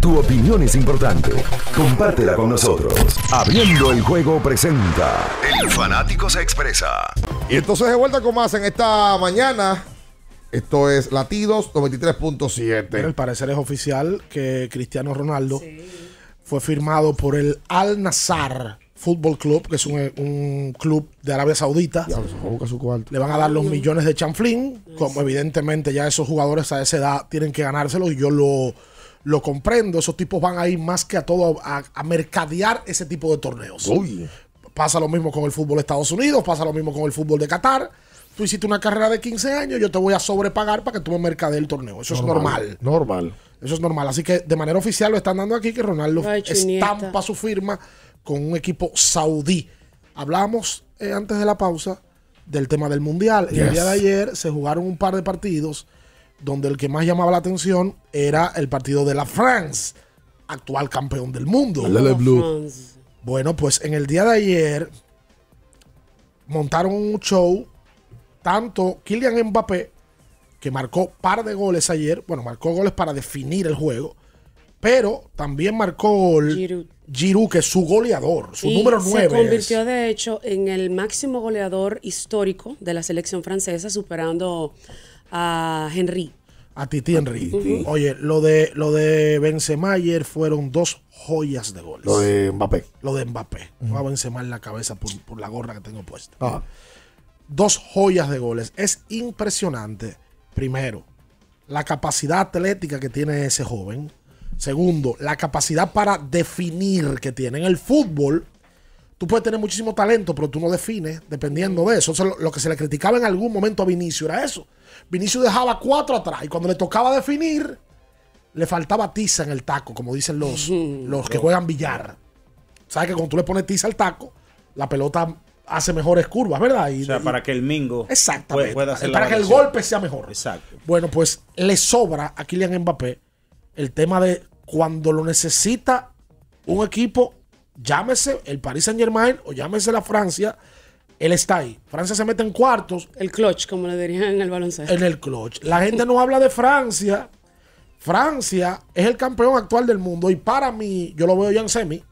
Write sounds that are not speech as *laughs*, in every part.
Tu opinión es importante. Compártela con nosotros. Abriendo el juego presenta. El fanático se expresa. Y entonces de vuelta con más en esta mañana. Esto es Latidos 93.7. El parecer es oficial que Cristiano Ronaldo fue firmado por el Al Nazar Fútbol Club, que es un, club de Arabia Saudita. Le van a dar los millones de chanflín, como evidentemente ya esos jugadores a esa edad tienen que ganárselos y yo lo lo comprendo. Esos tipos van a ir más que a todo a, mercadear ese tipo de torneos. Pasa lo mismo con el fútbol de Estados Unidos, pasa lo mismo con el fútbol de Qatar. Tú hiciste una carrera de 15 años, yo te voy a sobrepagar para que tú me mercadees el torneo. Eso es normal. Normal. Eso es normal. Así que de manera oficial lo están dando aquí que Ronaldo estampa su firma con un equipo saudí. Hablamos eh, antes de la pausa del tema del mundial. El día de ayer se jugaron un par de partidos donde el que más llamaba la atención era el partido de la France, actual campeón del mundo. La Blue. Bueno, pues en el día de ayer montaron un show, tanto Kylian Mbappé, que marcó par de goles ayer, bueno, marcó goles para definir el juego, pero también marcó Giroud, que es su goleador, su número 9. Se convirtió, de hecho, en el máximo goleador histórico de la selección francesa, superando a Henry. A Titi Henry. Oye, lo de lo de Benzema ayer fueron dos joyas de goles. Lo de Mbappé. Lo de Mbappé. No Va a Benzema en la cabeza por, la gorra que tengo puesta. Dos joyas de goles. Es impresionante. Primero, la capacidad atlética que tiene ese joven. Segundo, la capacidad para definir que tiene. En el fútbol, tú puedes tener muchísimo talento, pero tú no defines dependiendo de eso. lo, que se le criticaba en algún momento a Vinicio era eso. Vinicio dejaba cuatro atrás y cuando le tocaba definir, le faltaba tiza en el taco, como dicen los, *laughs* los que juegan billar. ¿Sabes que cuando tú le pones tiza al taco, la pelota hace mejores curvas, ¿verdad? o sea, para que el mingo exactamente, pueda hacer Para que el golpe sea mejor. Exacto. Bueno, pues le sobra a Kylian Mbappé el tema de cuando lo necesita un equipo llámese el Paris Saint Germain o llámese la Francia, él está ahí. Francia se mete en cuartos. El clutch, como le dirían en el baloncesto. En el clutch. La gente no habla de Francia. Francia es el campeón actual del mundo y para mí, yo lo veo ya en semi,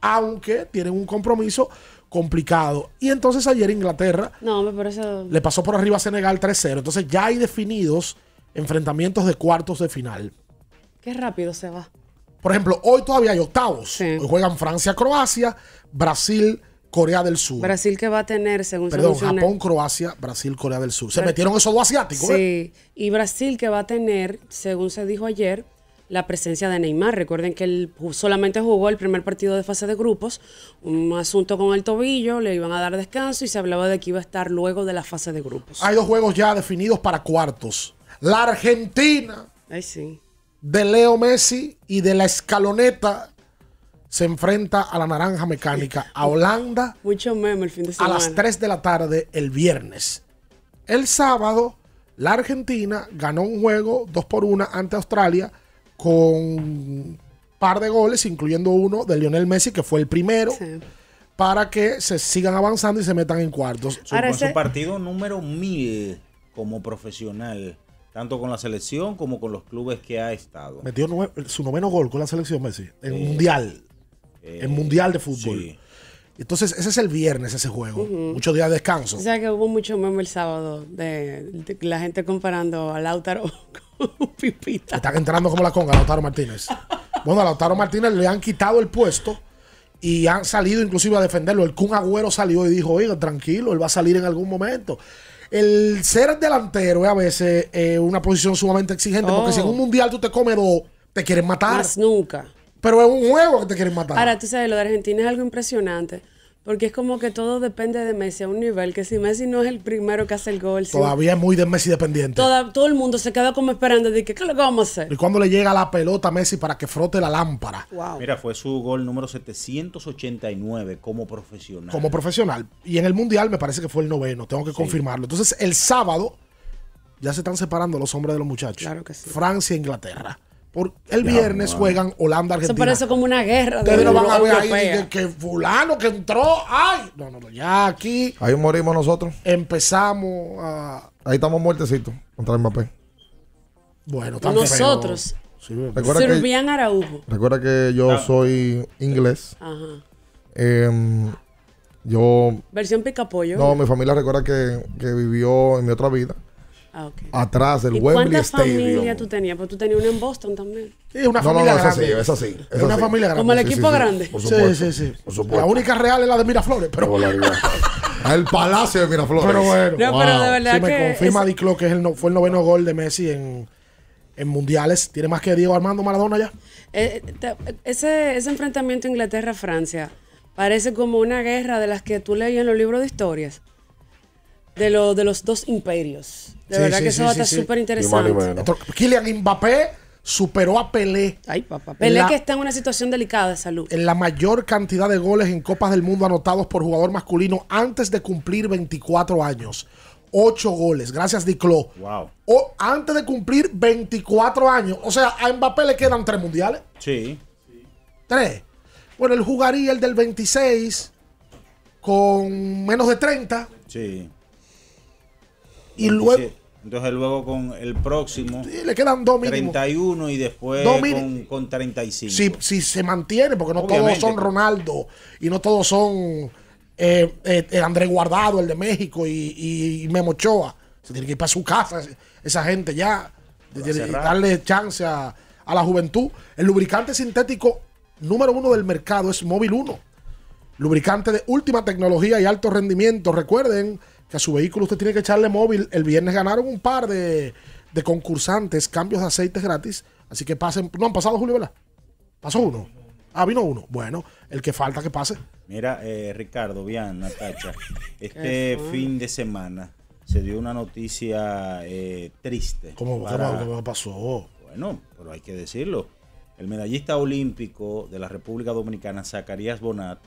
aunque tienen un compromiso complicado. Y entonces ayer Inglaterra no, me parece... le pasó por arriba a Senegal 3-0. Entonces ya hay definidos enfrentamientos de cuartos de final. Qué rápido se va. Por ejemplo, hoy todavía hay octavos. juegan Francia, Croacia, Brasil, Corea del Sur. Brasil que va a tener, según se Perdón, Japón, Croacia, Brasil, Corea del Sur. Se metieron esos dos asiáticos. ¿eh? Sí, y Brasil que va a tener, según se dijo ayer, la presencia de Neymar. Recuerden que él solamente jugó el primer partido de fase de grupos, un asunto con el tobillo, le iban a dar descanso y se hablaba de que iba a estar luego de la fase de grupos. Hay dos juegos ya definidos para cuartos. La Argentina. Ay, sí de Leo Messi y de la escaloneta se enfrenta a la naranja mecánica, a Holanda. A las 3 de la tarde el viernes. El sábado, la Argentina ganó un juego 2 por 1 ante Australia con par de goles, incluyendo uno de Lionel Messi, que fue el primero. para que se sigan avanzando y se metan en cuartos. Su, su partido número 1000 como profesional tanto con la selección como con los clubes que ha estado. Metió su noveno gol con la selección Messi, en eh, Mundial, eh, en Mundial de fútbol. Entonces, ese es el viernes, ese juego. Muchos días de descanso. O sea que hubo mucho meme el sábado de, la gente comparando a Lautaro *laughs* con Pipita. Están entrando como la conga, Lautaro Martínez. Bueno, a Lautaro Martínez le han quitado el puesto y han salido inclusive a defenderlo. El Kun Agüero salió y dijo, oiga, tranquilo, él va a salir en algún momento el ser delantero es a veces eh, una posición sumamente exigente porque si en oh. un mundial tú te comes dos, te quieren matar. Más nunca. Pero es un juego que te quieren matar. Ahora, tú sabes, lo de Argentina es algo impresionante. Porque es como que todo depende de Messi a un nivel que si Messi no es el primero que hace el gol. Todavía es muy de Messi dependiente. todo el mundo se queda como esperando de que qué lo vamos a hacer. Y cuando le llega la pelota a Messi para que frote la lámpara. Mira, fue su gol número 789 como profesional. Como profesional. Y en el Mundial me parece que fue el noveno, tengo que confirmarlo. Entonces el sábado ya se están separando los hombres de los muchachos. Claro que sí. Francia e Inglaterra el viernes juegan Holanda-Argentina. Eso parece como una guerra. Ustedes no van a ver ahí que, fulano que entró. ¡Ay! No, no, no. Ya aquí. Ahí morimos nosotros. Empezamos a. Ahí estamos muertecitos contra Mbappé. Bueno, también. Nosotros. recuerda que, Recuerda que yo soy inglés. Ajá. Em, yo. Versión picapollo. No, mi familia recuerda que, que vivió en mi otra vida Ah, Atrás del Wembley Stadium. ¿Cuántas familia tú tenías? Pues tú tenías una en Boston también. Sí, una familia grande. Es así, es así. Es una familia grande. Como el equipo grande. sí, sí, sí. La única real es la de Miraflores, pero. *laughs* el Palacio de Miraflores. Pero bueno. No, pero de verdad sí, que me confirma Diclo que es el, fue el noveno gol de Messi en, en mundiales. Tiene más que Diego Armando Maradona ya. Eh, eh, ese, ese enfrentamiento Inglaterra-Francia parece como una guerra de las que tú leías en los libros de historias de, lo, de los dos imperios. De verdad que eso va a estar súper interesante. Kylian Mbappé superó a Pelé. Pelé que está en una situación delicada de salud. En la mayor cantidad de goles en Copas del Mundo anotados por jugador masculino antes de cumplir 24 años. Ocho goles, gracias Diclo. Wow. O, antes de cumplir 24 años. O sea, a Mbappé le quedan tres mundiales. Sí. Tres. Bueno, él jugaría el del 26 con menos de 30. Sí. Y luego. Entonces luego con el próximo. Le quedan dos 31 y después con, 35. Si, si se mantiene, porque no todos son Ronaldo y no todos son eh, eh Andrés Guardado, el de México y, y Memo Se tiene que ir para su casa esa gente ya. y darle chance a, a, la juventud. El lubricante sintético número uno del mercado es Móvil 1. Lubricante de última tecnología y alto rendimiento. Recuerden que a su vehículo usted tiene que echarle móvil. El viernes ganaron un par de, concursantes cambios de aceites gratis. Así que pasen. No han pasado, Julio, ¿verdad? Pasó uno. Ah, vino uno. Bueno, el que falta que pase. Mira, eh, Ricardo, bien, Natacha. *laughs* este fin de semana se dio una noticia eh, triste. ¿Cómo, para... pasó? Bueno, pero hay que decirlo. El medallista olímpico de la República Dominicana, Zacarías Bonat,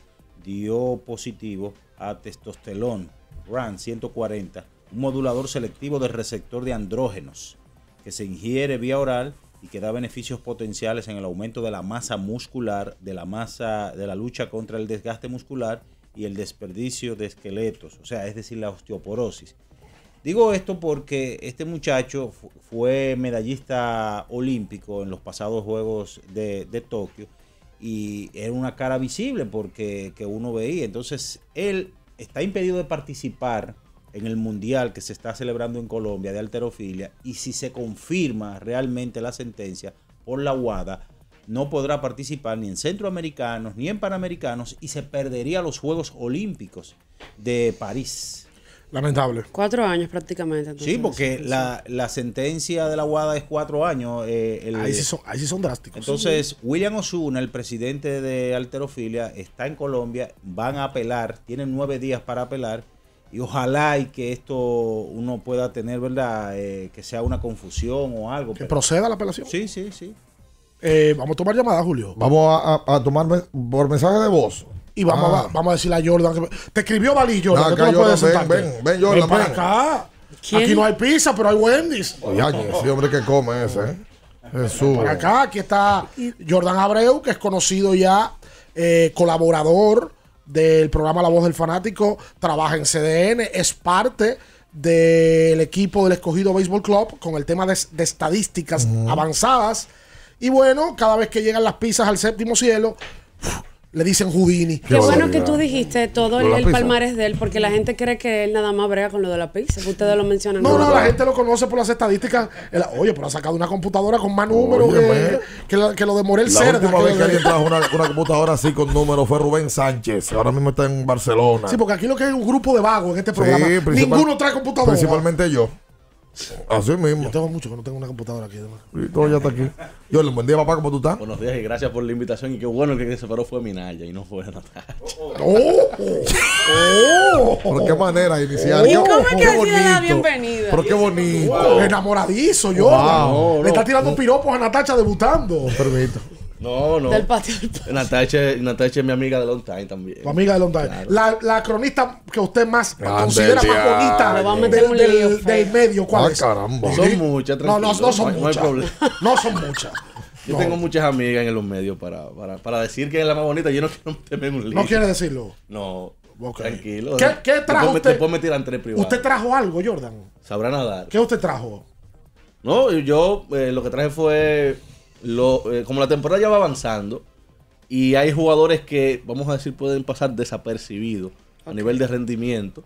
dio positivo a testosterona RAN 140, un modulador selectivo del receptor de andrógenos que se ingiere vía oral y que da beneficios potenciales en el aumento de la masa muscular, de la masa de la lucha contra el desgaste muscular y el desperdicio de esqueletos, o sea, es decir, la osteoporosis. Digo esto porque este muchacho fue medallista olímpico en los pasados Juegos de, de Tokio y era una cara visible porque que uno veía. Entonces, él está impedido de participar en el mundial que se está celebrando en Colombia de alterofilia y si se confirma realmente la sentencia por la UADA, no podrá participar ni en centroamericanos ni en panamericanos y se perdería los Juegos Olímpicos de París. Lamentable. Cuatro años prácticamente. sí, porque la, sentencia de la UADA es cuatro años. Eh, ahí, sí son, ahí, sí son, drásticos. Entonces, William Osuna, el presidente de Alterofilia, está en Colombia, van a apelar, tienen nueve días para apelar. Y ojalá y que esto uno pueda tener, ¿verdad? Eh, que sea una confusión o algo. Que proceda la apelación. Sí, sí, sí. Eh, vamos a tomar llamada, Julio. Vamos a tomar por mensaje de voz y vamos, a, ah. vamos a decirle a Jordan. te escribió valillo Jordan. No, puedes ven, ven, Jordan, Para acá. Aquí no hay pizza, pero hay Wendy's. Oye, hombre que come ese, ¿eh? Jesús. acá, aquí está Jordan Abreu, que es conocido ya eh, colaborador del programa La Voz del Fanático, trabaja en CDN, es parte del equipo del escogido Béisbol Club con el tema de, estadísticas avanzadas. Y bueno, cada vez que llegan las pizzas al séptimo cielo, le dicen Houdini. Qué bueno que tú dijiste todo el, palmarés de él, porque la gente cree que él nada más brega con lo de la pizza. Ustedes lo mencionan. No, no, la gente lo conoce por las estadísticas. oye, pero ha sacado una computadora con más números que, lo de Morel La última vez que, alguien trajo una, computadora así con números fue Rubén Sánchez. Ahora mismo está en Barcelona. Sí, porque aquí lo que hay es un grupo de vagos en este programa. Ninguno trae computadora. Principalmente yo. Así mismo. Yo tengo mucho que no tengo una computadora aquí. Además. todo ya está aquí. Yo buen día, papá, ¿cómo tú estás? Buenos días y gracias por la invitación. Y qué bueno que se fue fue Minaya y no fue Natacha. ¡Oh! oh, oh, oh. Por qué manera iniciar. ¿Y cómo es que le bienvenida? Pero qué bonito. Enamoradizo, yo. Wow, le está tirando piropos a Natacha debutando. Permito. No, no. Del patio del patio. Natacha, es mi amiga de long time también. Tu amiga de long time. La, cronista que usted más considera más bonita del, del, del, medio, ¿cuál ah, es? caramba. Son muchas, tranquilo. No, no, no son no, muchas. No, *laughs* no son muchas. Yo tengo muchas amigas en los medios para, para, para decir que es la más bonita. Yo no quiero meterme en un lío. ¿No quiere decirlo? No. Tranquilo. ¿Qué, qué trajo te puedo, meter la entre privados. ¿Usted trajo algo, Jordan? Sabrá nadar. ¿Qué usted trajo? No, yo eh, lo que traje fue eh, como la temporada ya va avanzando y hay jugadores que, vamos a decir, pueden pasar desapercibidos a nivel de rendimiento,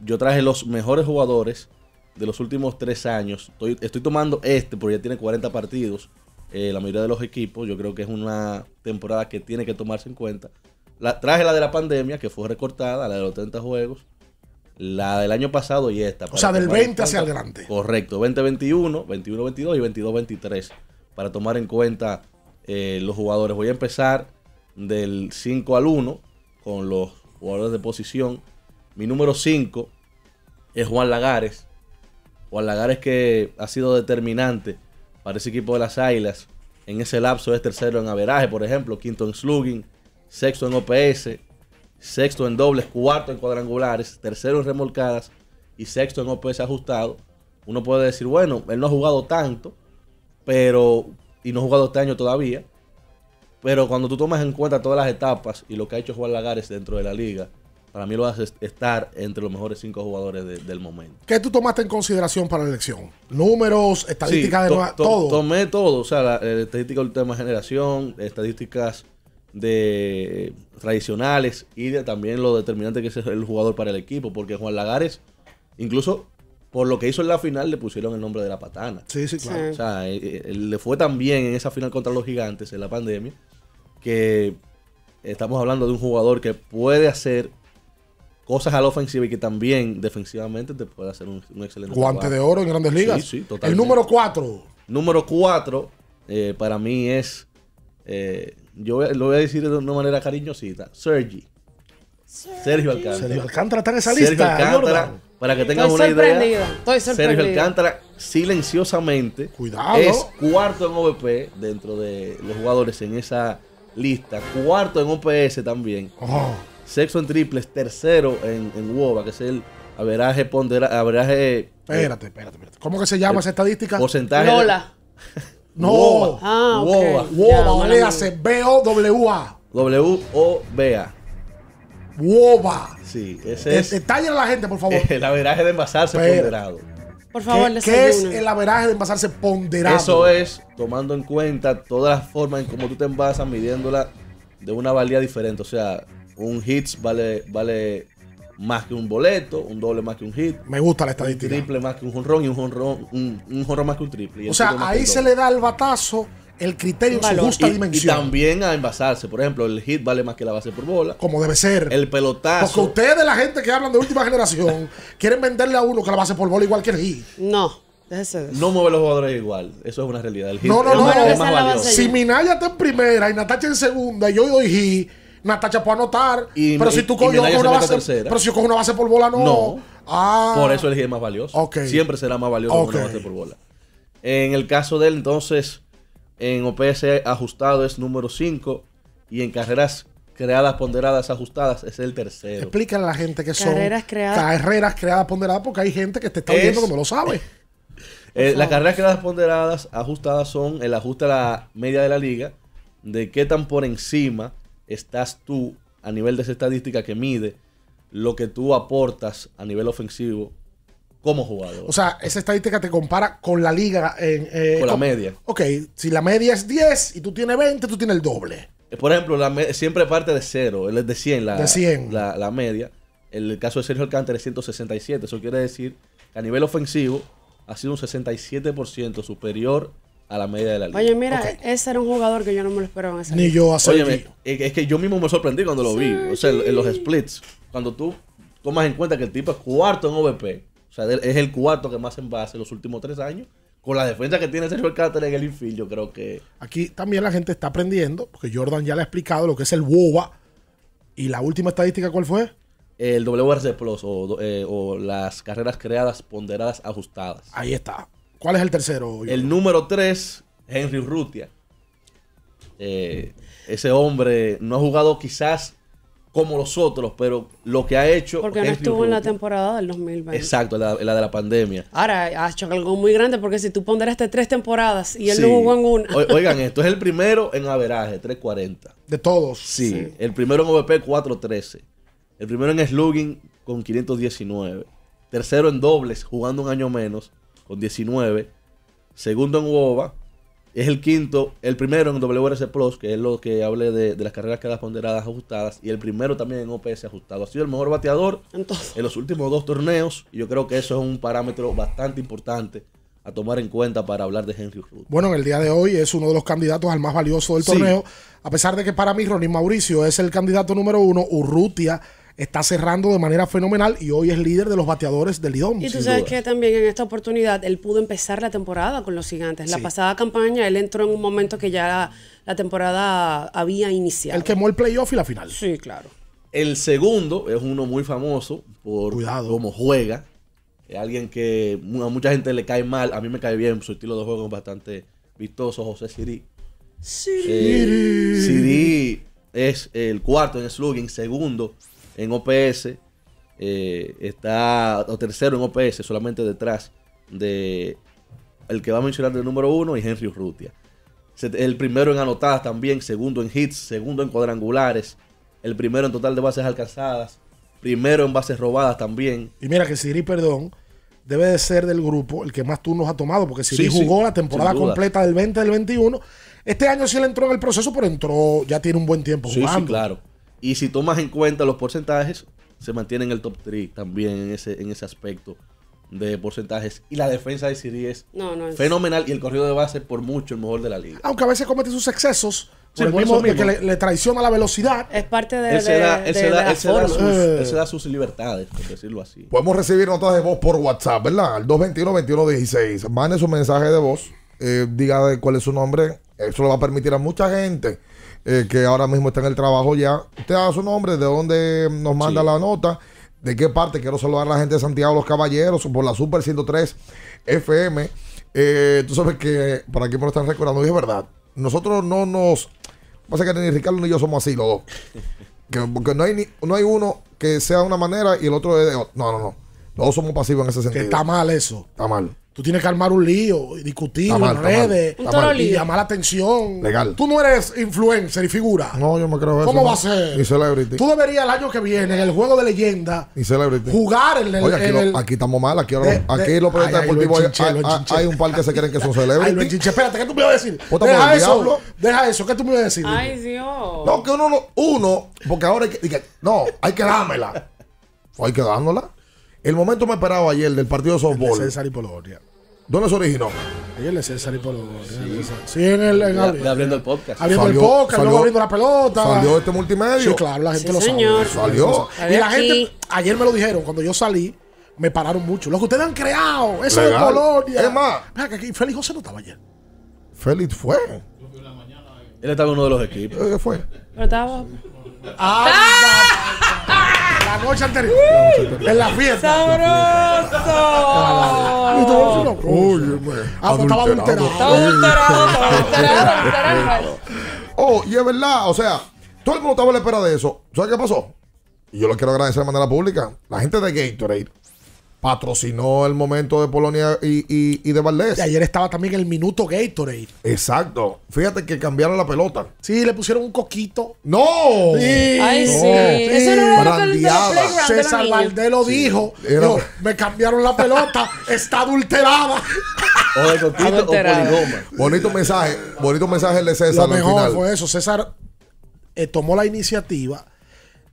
yo traje los mejores jugadores de los últimos tres años. Estoy, tomando este porque ya tiene 40 partidos. Eh, la mayoría de los equipos, yo creo que es una temporada que tiene que tomarse en cuenta. La, traje la de la pandemia, que fue recortada, la de los 30 juegos, la del año pasado y esta. O sea, del 20 hacia adelante. Correcto, 2021 21 21-22 y 22-23 para tomar en cuenta eh, los jugadores. Voy a empezar del 5 al 1 con los jugadores de posición. Mi número 5 es Juan Lagares. Juan Lagares que ha sido determinante para ese equipo de las Águilas. En ese lapso es tercero en averaje, por ejemplo, quinto en slugging, sexto en OPS, sexto en dobles, cuarto en cuadrangulares, tercero en remolcadas y sexto en OPS ajustado. Uno puede decir, bueno, él no ha jugado tanto, pero, y no he jugado este año todavía. Pero cuando tú tomas en cuenta todas las etapas y lo que ha hecho Juan Lagares dentro de la liga, para mí lo hace estar entre los mejores cinco jugadores del momento. ¿Qué tú tomaste en consideración para la elección? Números, estadísticas de todo. Tomé todo, o sea, eh, estadísticas de última generación, estadísticas de tradicionales y también lo determinante que es el jugador para el equipo, porque Juan Lagares, incluso por lo que hizo en la final le pusieron el nombre de la patana. Sí, sí, claro. O sea, eh, eh, le fue tan bien en esa final contra los gigantes en la pandemia que estamos hablando de un jugador que puede hacer cosas a la ofensiva y que también defensivamente te puede hacer un, excelente Guante de oro en grandes ligas. Sí, sí, totalmente. El número cuatro. Número cuatro eh, para mí es, yo lo voy a decir de una manera cariñosita, Sergi. Sergio Alcántara. Sergio Alcántara está en esa lista. Sergio Alcántara para que tengan una idea, estoy Sergio Alcántara silenciosamente Cuidado. es cuarto en OVP dentro de los jugadores en esa lista, cuarto en OPS también, Sexo oh. sexto en triples, tercero en, en que es el averaje pondera, averaje... Eh, espérate, espérate, espérate. ¿Cómo que se llama esa estadística? Porcentaje... Lola. no. Ah, vale, hace B-O-W-A. W-O-B-A. Woba. Sí, ese eh, es. a la gente, por favor. *laughs* El averaje de envasarse ponderado. Por favor, ¿Qué, ¿Qué es el averaje de envasarse ponderado? Eso es tomando en cuenta todas las formas en cómo tú te envasas, midiéndola de una valía diferente. O sea, un hits vale, vale más que un boleto, un doble más que un hit. Me gusta la estadística. Un triple más que un jonrón y un jonrón, un, un más que un triple. O sea, ahí se le da el batazo el criterio en su y, dimensión. Y también a envasarse. Por ejemplo, el hit vale más que la base por bola. Como debe ser. El pelotazo. Porque ustedes, la gente que hablan de última generación, *laughs* quieren venderle a uno que la base por bola igual que el hit. No. No mueve los jugadores igual. Eso es una realidad. El hit no, no, Es más valioso. Si Minaya está en primera y Natacha en segunda y yo doy hit, Natacha puede anotar. Y, pero, si tú coges una base, pero si yo cojo una base por bola, no. Ah. Por eso el hit es más valioso. Siempre será más valioso que una base por bola. En el caso de él, entonces, en OPS ajustado es número 5 y en carreras creadas ponderadas ajustadas es el tercero. Explícale a la gente que son carreras creadas, carreras creadas ponderadas porque hay gente que te está viendo como lo sabe. *laughs* Eh, las carreras creadas ponderadas ajustadas son el ajuste a la media de la liga, de qué tan por encima estás tú a nivel de esa estadística que mide lo que tú aportas a nivel ofensivo como jugador. O sea, esa estadística te compara con la liga. En, eh, con la media. Ok, si la media es 10 y tú tienes 20, tú tienes el doble. Eh, por ejemplo, la siempre parte de cero, él es de 100, la, La, media. El caso de Sergio Alcántara es 167. Eso quiere decir que a nivel ofensivo ha sido un 67% superior a la media de la liga. Oye, mira, ese era un jugador que yo no me lo esperaba en Ni yo hace Oye, es que yo mismo me sorprendí cuando lo vi. O sea, en los splits. Cuando tú tomas en cuenta que el tipo es cuarto en OVP o sea, es el cuarto que más en base los últimos tres años. Con la defensa que tiene Sergio Cáter en el infield, yo creo que. Aquí también la gente está aprendiendo, porque Jordan ya le ha explicado lo que es el WOBA. ¿Y la última estadística cuál fue? El WRC Plus eh, o, las carreras creadas, ponderadas, ajustadas. Ahí está. ¿Cuál es el tercero? El número tres, Henry Rutia. Eh, ese hombre no ha jugado quizás como los otros, pero lo que ha hecho. Porque no estuvo en la temporada del 2020. Exacto, la, la, de la pandemia. Ahora ha hecho algo muy grande porque si tú ponderaste tres temporadas y él no jugó en una. oigan, *laughs* esto es el primero en averaje, 340. De todos. Sí, el primero en OVP, 413. El primero en slugging con 519. Tercero en dobles, jugando un año menos, con 19. Segundo en WOBA, es el quinto, el primero en WRC Plus, que es lo que hable de, las carreras las ponderadas ajustadas, y el primero también en OPS ajustado. Ha sido el mejor bateador en los últimos dos torneos, y yo creo que eso es un parámetro bastante importante a tomar en cuenta para hablar de Henry Ruth. Bueno, en el día de hoy es uno de los candidatos al más valioso del torneo, a pesar de que para mí Ronnie Mauricio es el candidato número uno, Urrutia está cerrando de manera fenomenal y hoy es líder de los bateadores del Lidón. Y tú sabes que también en esta oportunidad él pudo empezar la temporada con los gigantes. La pasada campaña él entró en un momento que ya la, temporada había iniciado. Él quemó el playoff y la final. Sí, claro. El segundo es uno muy famoso por Cuidado. cómo juega. Es alguien que a mucha gente le cae mal. A mí me cae bien. Su estilo de juego es bastante vistoso. José Siri. Eh, Siri. Siri es el cuarto en slugging. Segundo en OPS, eh, está o tercero en OPS, solamente detrás de el que va a mencionar el número uno y Henry Urrutia. El primero en anotadas también, segundo en hits, segundo en cuadrangulares, el primero en total de bases alcanzadas, primero en bases robadas también. Y mira que Siri, perdón, debe de ser del grupo el que más turnos ha tomado, porque Siri jugó la temporada completa del 20 del 21. Este año sí le entró en el proceso, pero entró, ya tiene un buen tiempo jugando. Sí, sí claro. Y si tomas en cuenta los porcentajes, se mantiene en el top 3 también en ese, en ese aspecto de porcentajes. Y la defensa de Siri es, fenomenal. Y el corrido de base, por mucho, el mejor de la liga. Aunque a veces comete sus excesos. mismo, que le, traiciona la velocidad. Es parte de, él se da, él se da, sus, libertades, por decirlo así. Podemos recibir notas de voz por WhatsApp, ¿verdad? Al 221-2116. Mande su mensaje de voz. Eh, diga cuál es su nombre. Eso lo va a permitir a mucha gente eh, que ahora mismo está en el trabajo ya. Usted da su nombre, de dónde nos manda la nota, de qué parte. Quiero saludar a la gente de Santiago Los Caballeros por la Super 103 FM. Eh, tú sabes que, para aquí me lo están recordando, es verdad, nosotros no nos... Pasa que ni Ricardo ni yo somos así los dos. Que, porque no hay, no hay uno que sea de una manera y el otro de otra. No, no, no. Todos somos pasivos en ese sentido. está mal eso. Está mal. Tú tienes que armar un lío, y discutir en redes y llamar la atención. Legal. Tú no eres influencer y figura. No, yo me creo eso. ¿Cómo va a ser? Y celebrity. Tú deberías el año que viene, en el juego de leyenda, jugar en el. Oye, aquí, estamos mal. Aquí, lo. aquí de, los periodistas deportivos hay, un par que se creen que son *laughs* celebrity. Espérate, ¿qué tú me ibas a decir? Pues Deja eso. Deja eso. ¿Qué tú me ibas a decir? Ay, Dios. No, que uno, uno porque ahora hay que. No, hay que dármela. Hay que dándola. El momento me parado ayer del partido de softball. César y Polonia. ¿Dónde se originó? Ayer le César y Polonia. Sí. en el. En abriendo el podcast. Abriendo el podcast, salió, luego abriendo la pelota. Salió este multimedia. Sí, claro, la gente lo señor. sabe. Salió. Y la gente, ayer me lo dijeron, cuando yo salí, me pararon mucho. los que ustedes han creado, eso de Polonia. Es más. Mira, que aquí Félix José no estaba ayer. Félix fue. Él estaba en uno de los equipos. ¿Qué eh, fue? Pero estaba. ¡Ah! ah noche anterior. En la fiesta. ¡Sabroso! Y Ah, pues estaba adulterado. Estaba adulterado, estaba *laughs* adulterado. Oh, y es verdad, o sea, todo el mundo estaba a la espera de eso. ¿Sabes qué pasó? Y yo lo quiero agradecer de manera pública. La gente de Gatorade patrocinó el momento de Polonia y, y, de Valdés. Y ayer estaba también el minuto Gatorade. Exacto. Fíjate que cambiaron la pelota. Sí, le pusieron un coquito. ¡No! Sí, Ay, sí. César Valdés lo dijo. me cambiaron la pelota. *laughs* está adulterada. O de o poligoma. Bonito mensaje. Bonito mensaje de César. Lo mejor fue eso. César eh, tomó la iniciativa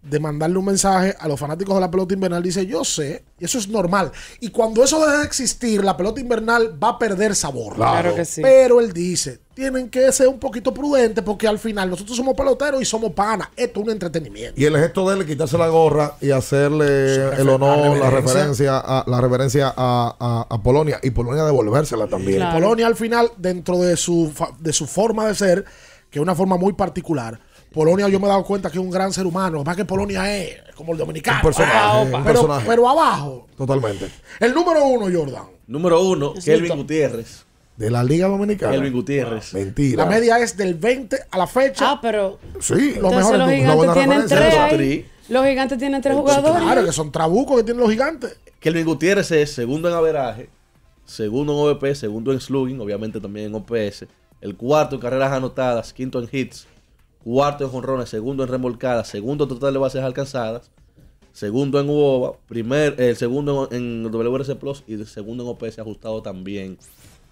de mandarle un mensaje a los fanáticos de la pelota invernal, dice, yo sé, y eso es normal. Y cuando eso deje de existir, la pelota invernal va a perder sabor. Claro, que sí. Pero él dice, tienen que ser un poquito prudentes porque al final nosotros somos peloteros y somos panas. Esto es un entretenimiento. Y el gesto de él quitarse la gorra y hacerle el honor, la referencia a la referencia a, Polonia y Polonia devolvérsela también. Polonia al final, dentro de su, de su forma de ser, que es una forma muy particular, Polonia yo me he dado cuenta que es un gran ser humano. Más que Polonia es como el dominicano. Un personaje, ah, un pero, personaje. pero, abajo. Totalmente. El número uno, Jordan. Número uno, Kelvin Gutiérrez. De la Liga Dominicana. Kelvin Gutiérrez. Ah, mentira. La media es del 20 a la fecha. Ah, pero. Sí, lo mejor los gigantes tienen tres. Los gigantes tienen tres jugadores. Claro, que son trabucos que tienen los gigantes. Kelvin Gutiérrez es segundo en averaje, segundo en OVP, segundo en slugging, obviamente también en OPS. El cuarto en carreras anotadas, quinto en hits, cuarto en jonrones, segundo en Remolcada, segundo total de bases alcanzadas, segundo en UOBA, primer, el eh, segundo en, WRC Plus y el segundo en OPS ajustado también.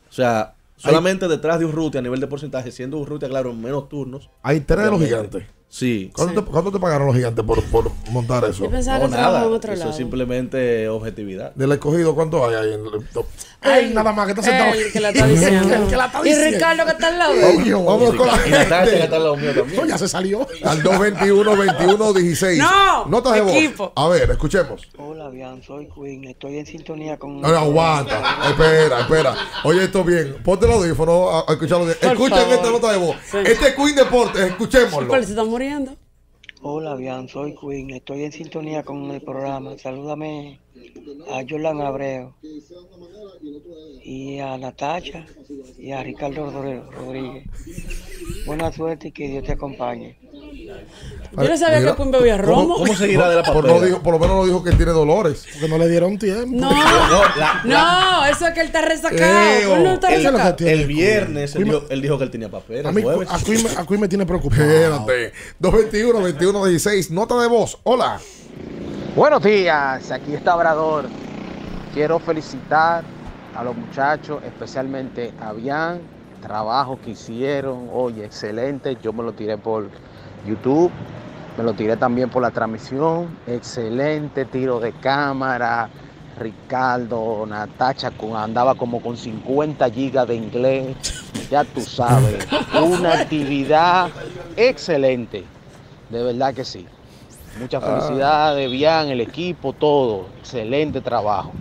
O sea, solamente detrás de un a nivel de porcentaje, siendo un rute, claro, menos turnos. Hay tres de los gigantes. Sí. ¿Cuánto, Te, pagaron los gigantes por, por montar eso? no, nada. eso es simplemente objetividad. ¿Del escogido cuánto hay ahí Ay, nada más que está sentado. que la está diciendo. *laughs* Y Ricardo que está al lado. vamos con la que está al mío también. No, ya se salió. Al 221 21 16 No. Notas de voz. A ver, escuchemos. Hola, Bian, soy Queen. Estoy en sintonía con. No, aguanta. espera, espera. Oye, esto bien. Ponte el audífono a, escucharlo Escuchen esta nota de voz. Este es Queen Deportes, escuchémoslo. Hola, Bian, soy Queen. Estoy en sintonía con el programa. Salúdame a Yolan Abreu y a Natacha y a Ricardo Rodríguez. Buena suerte y que Dios te acompañe. Yo no sabía mira, que Pumbe había romo. ¿Cómo, se irá de la papera? Por, lo menos no dijo que él tiene dolores. Porque no le dieron tiempo. No, *laughs* no, eso es que él está resacado. No El, viernes él dijo, que él tenía papel. A mí, aquí, me, me tiene preocupado. Espérate. 221, 21, 16. Nota de voz. Hola. Buenos días. Aquí está Obrador. Quiero felicitar a los muchachos, especialmente a Bian. Trabajo que hicieron. Oye, excelente. Yo me lo tiré por YouTube me lo tiré también por la transmisión. Excelente tiro de cámara. Ricardo, Natacha andaba como con 50 gigas de inglés. Ya tú sabes. Una actividad excelente. De verdad que sí. Muchas ah. felicidades, Bian, el equipo, todo. Excelente trabajo.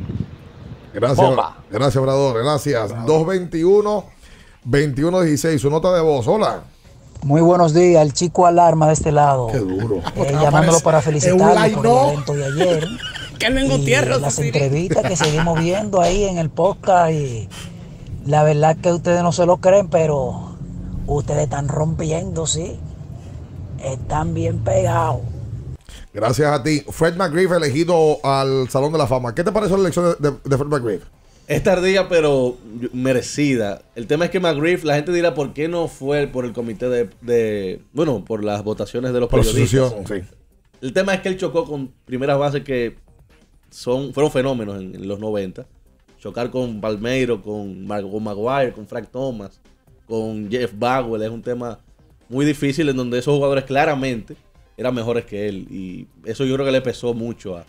Gracias. Gracias, Obrador. Gracias. 221 2116. Su nota de voz. Hola. Muy buenos días, el chico alarma de este lado. Qué duro. Eh, llamándolo para felicitarlo por el evento de ayer. vengo *laughs* tierra, Las entrevistas que *laughs* seguimos viendo ahí en el podcast y la verdad que ustedes no se lo creen, pero ustedes están rompiendo, sí. Están bien pegados. Gracias a ti. Fred McGriff elegido al Salón de la Fama. ¿Qué te pareció la elección de Fred McGriff? Es tardía, pero merecida. El tema es que McGriff, la gente dirá por qué no fue por el comité de. bueno, por las votaciones de los periodistas. El tema es que él chocó con primeras bases que son, fueron fenómenos en, los 90. Chocar con Palmeiro, con Maguire, con Frank Thomas, con Jeff Bagwell es un tema muy difícil en donde esos jugadores claramente eran mejores que él. Y eso yo creo que le pesó mucho a,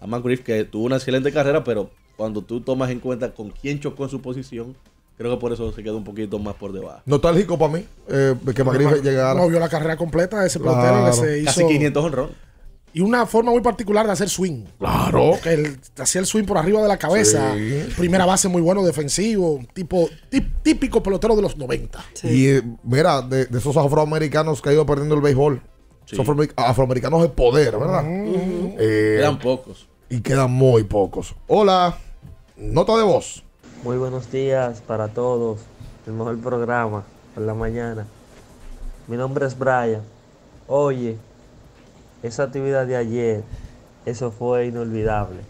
a McGriff, que tuvo una excelente carrera, pero cuando tú tomas en cuenta con quién chocó en su posición, creo que por eso se quedó un poquito más por debajo. Notálgico para mí, eh, que McGriff llegara. No, vio la carrera completa de ese pelotero que se hizo. Casi 500 honrón. Y una forma muy particular de hacer swing. Claro. Que hacía el swing por arriba de la cabeza. Primera base muy bueno, defensivo. Tipo, típico pelotero de los 90. Y eh, mira, de, esos afroamericanos que ha ido perdiendo el béisbol. Son afroamericanos de poder, ¿verdad? Eh, quedan pocos. Y quedan muy pocos. Hola. Nota de voz. Muy buenos días para todos. El mejor programa por la mañana. Mi nombre es Brian. Oye, esa actividad de ayer, eso fue inolvidable.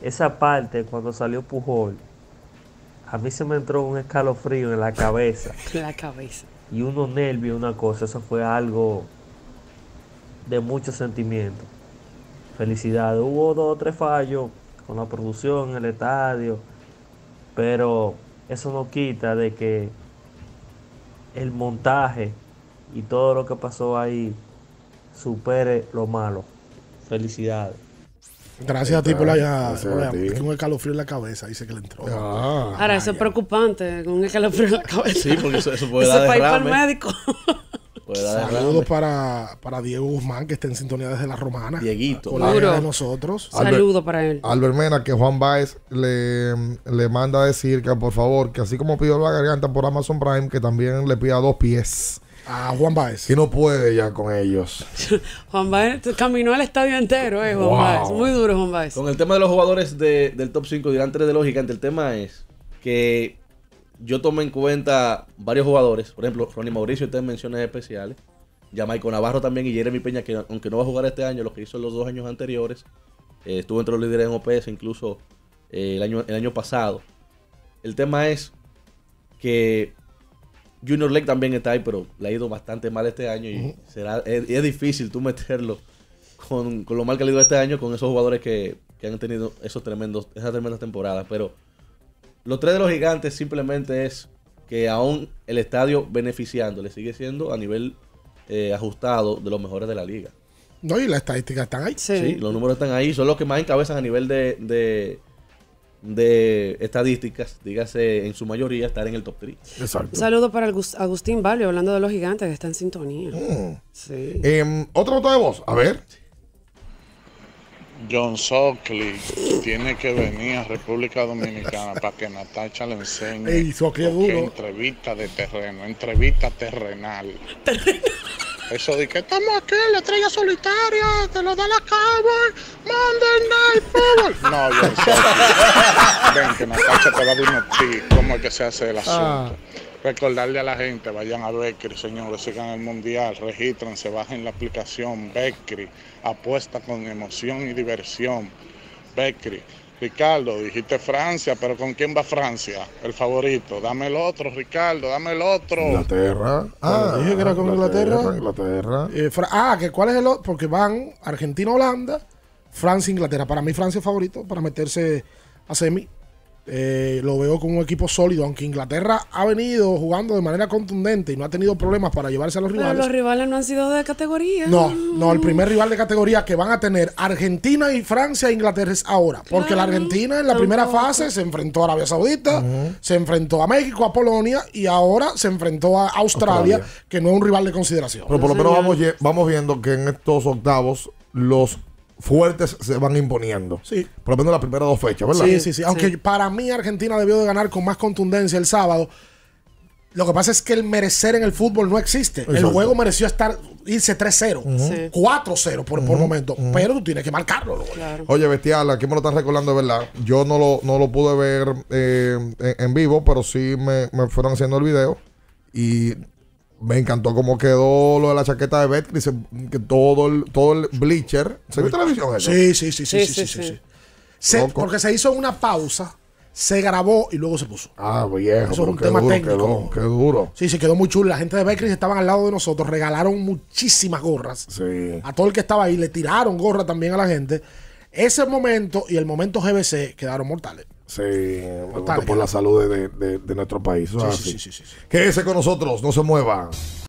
Esa parte cuando salió Pujol, a mí se me entró un escalofrío en la cabeza. *laughs* la cabeza. Y unos nervios, una cosa. Eso fue algo de mucho sentimiento. Felicidades. Hubo dos o tres fallos con la producción el estadio, pero eso no quita de que el montaje y todo lo que pasó ahí supere lo malo. Felicidades. Gracias a ti por la llamada. un escalofrío en la cabeza, dice que le entró. Ah. Ahora, eso es preocupante, con un escalofrío en la cabeza. Sí, porque eso, eso puede eso dar para ir médico. Saludos para, Diego Guzmán, que está en sintonía desde la romana. Dieguito. duro. de nosotros. Saludos para él. Albermena que Juan Baez le, le manda a decir que por favor, que así como pidió la garganta por Amazon Prime, que también le pida dos pies. A Juan Baez. Que no puede ya con ellos. *laughs* Juan Baez caminó al estadio entero, eh, Juan Baez. Muy duro, Juan Baez. Con el tema de los jugadores del top 5 delante de lógica, el tema es que yo tomé en cuenta varios jugadores, por ejemplo, Ronnie Mauricio está menciones especiales, Jamaico Navarro también y Jeremy Peña, que aunque no va a jugar este año, lo que hizo en los dos años anteriores, eh, estuvo entre los líderes en OPS incluso eh, el, año, el año pasado. El tema es que Junior Lake también está ahí, pero le ha ido bastante mal este año y será, es, difícil tú meterlo con, lo mal que le ha ido este año con esos jugadores que, que han tenido esos tremendos, esas tremendas temporadas. Pero los tres de los gigantes simplemente es que aún el estadio beneficiándole sigue siendo a nivel eh, ajustado de los mejores de la liga. No, y las estadísticas están ahí. Sí. los números están ahí. Son los que más encabezan a nivel de, de, estadísticas. Dígase, en su mayoría, estar en el top 3. Exacto. Un saludo para Agustín Barrio, hablando de los gigantes, que está en sintonía. Mm. Sí. Eh, Otro de voz. A ver. John Sockley tiene que venir a República Dominicana *laughs* para que Natacha le enseñe entrevista de terreno, entrevista terrenal. Eso de que estamos aquí, la estrella solitaria, te lo da la Cowboy, Monday Night Football. No, John Sockley. *laughs* Ven que Natacha te va a decir cómo es que se hace el ah. asunto recordarle a la gente, vayan a Becri, señores, sigan el Mundial, regístrense, bajen la aplicación Becri, apuesta con emoción y diversión. Becri. Ricardo, dijiste Francia, pero ¿con quién va Francia? El favorito. Dame el otro, Ricardo, dame el otro. Inglaterra. Ah, ah dije que era con Inglaterra. Inglaterra. Eh, ah, cuál es el otro, porque van Argentina, Holanda, Francia, Inglaterra. Para mí Francia es favorito para meterse a semi. Eh, lo veo como un equipo sólido, aunque Inglaterra ha venido jugando de manera contundente y no ha tenido problemas para llevarse a los Pero rivales. Los rivales no han sido de categoría. No, no, el primer rival de categoría que van a tener Argentina y Francia e Inglaterra es ahora. Porque la Argentina en la primera fase se enfrentó a Arabia Saudita, se enfrentó a México, a Polonia y ahora se enfrentó a Australia, que no es un rival de consideración. Pero por lo menos vamos, vamos viendo que en estos octavos los fuertes se van imponiendo. Sí. Por lo menos las primeras dos fechas, ¿verdad? Sí, sí, sí. Aunque para mí Argentina debió de ganar con más contundencia el sábado. Lo que pasa es que el merecer en el fútbol no existe. El juego mereció estar irse 3-0, 4-0 por, por, momento, pero tú tienes que marcarlo. Oye, Bestial, aquí me lo estás recordando, De ¿verdad? Yo no lo, no lo pude ver eh, en, vivo, pero sí me, me fueron haciendo el video y me encantó cómo quedó lo de la chaqueta de Betcris, que todo el, todo el bleacher. ¿Se vio televisión? Sí, sí, sí, sí, sí, sí, sí. porque se hizo una pausa, se grabó y luego se puso. Ah, viejo. Eso es un tema técnico. Quedó, qué duro. Sí, se quedó muy chulo. La gente de Becris estaban al lado de nosotros, regalaron muchísimas gorras. Sí. A todo el que estaba ahí, le tiraron gorra también a la gente. Ese momento y el momento GBC quedaron mortales. Sí, por la salud de, nuestro país. Sí, sí, sí, con nosotros, no se mueva.